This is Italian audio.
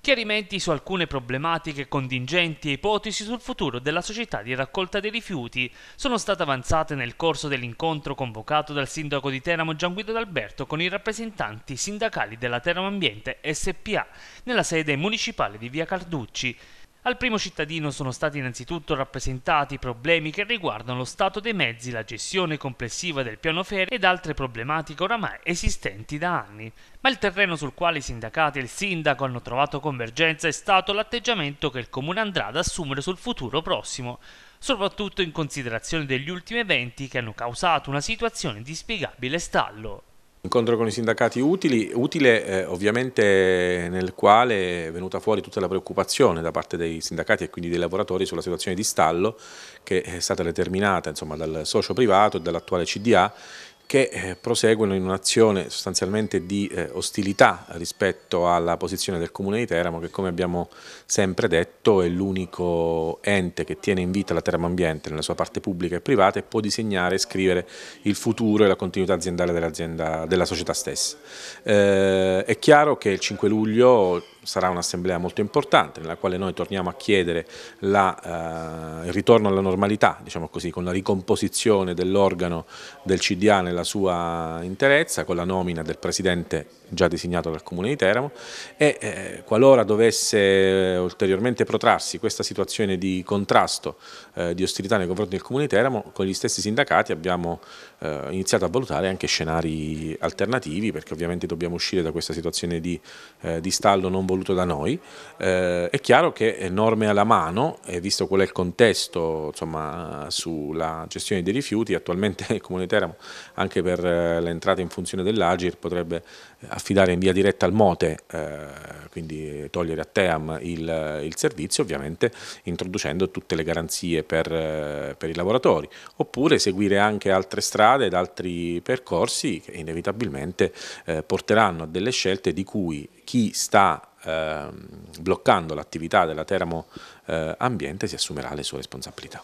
chiarimenti su alcune problematiche contingenti e ipotesi sul futuro della società di raccolta dei rifiuti sono state avanzate nel corso dell'incontro convocato dal sindaco di Teramo Gianguido D'Alberto con i rappresentanti sindacali della Teramo Ambiente SPA nella sede municipale di Via Carducci al primo cittadino sono stati innanzitutto rappresentati problemi che riguardano lo stato dei mezzi, la gestione complessiva del piano ferro ed altre problematiche oramai esistenti da anni, ma il terreno sul quale i sindacati e il sindaco hanno trovato convergenza è stato l'atteggiamento che il comune andrà ad assumere sul futuro prossimo, soprattutto in considerazione degli ultimi eventi che hanno causato una situazione di spiegabile stallo. Incontro con i sindacati utili, utile eh, ovviamente nel quale è venuta fuori tutta la preoccupazione da parte dei sindacati e quindi dei lavoratori sulla situazione di stallo che è stata determinata insomma, dal socio privato e dall'attuale CDA che eh, proseguono in un'azione sostanzialmente di eh, ostilità rispetto alla posizione del Comune di Teramo che come abbiamo sempre detto è l'unico ente che tiene in vita la Teramo Ambiente nella sua parte pubblica e privata e può disegnare e scrivere il futuro e la continuità aziendale dell della società stessa. Eh, è chiaro che il 5 luglio sarà un'assemblea molto importante nella quale noi torniamo a chiedere la, eh, il ritorno alla normalità, diciamo così, con la ricomposizione dell'organo del CDA nella sua interezza, con la nomina del Presidente già designato dal Comune di Teramo e eh, qualora dovesse eh, ulteriormente protrarsi questa situazione di contrasto, eh, di ostilità nei confronti del Comune di Teramo, con gli stessi sindacati abbiamo eh, iniziato a valutare anche scenari alternativi perché ovviamente dobbiamo uscire da questa situazione di, eh, di stallo non voluto voluto da noi. Eh, è chiaro che norme alla mano, visto qual è il contesto insomma, sulla gestione dei rifiuti, attualmente il Comune di Teramo, anche per eh, l'entrata in funzione dell'Agir, potrebbe eh, affidare in via diretta al Mote, eh, quindi togliere a Team il, il, servizio, ovviamente introducendo tutte le garanzie per, eh, per i lavoratori, oppure seguire anche altre strade ed altri percorsi che inevitabilmente eh, porteranno a delle scelte di cui chi sta eh, bloccando l'attività della Teramo eh, Ambiente si assumerà le sue responsabilità.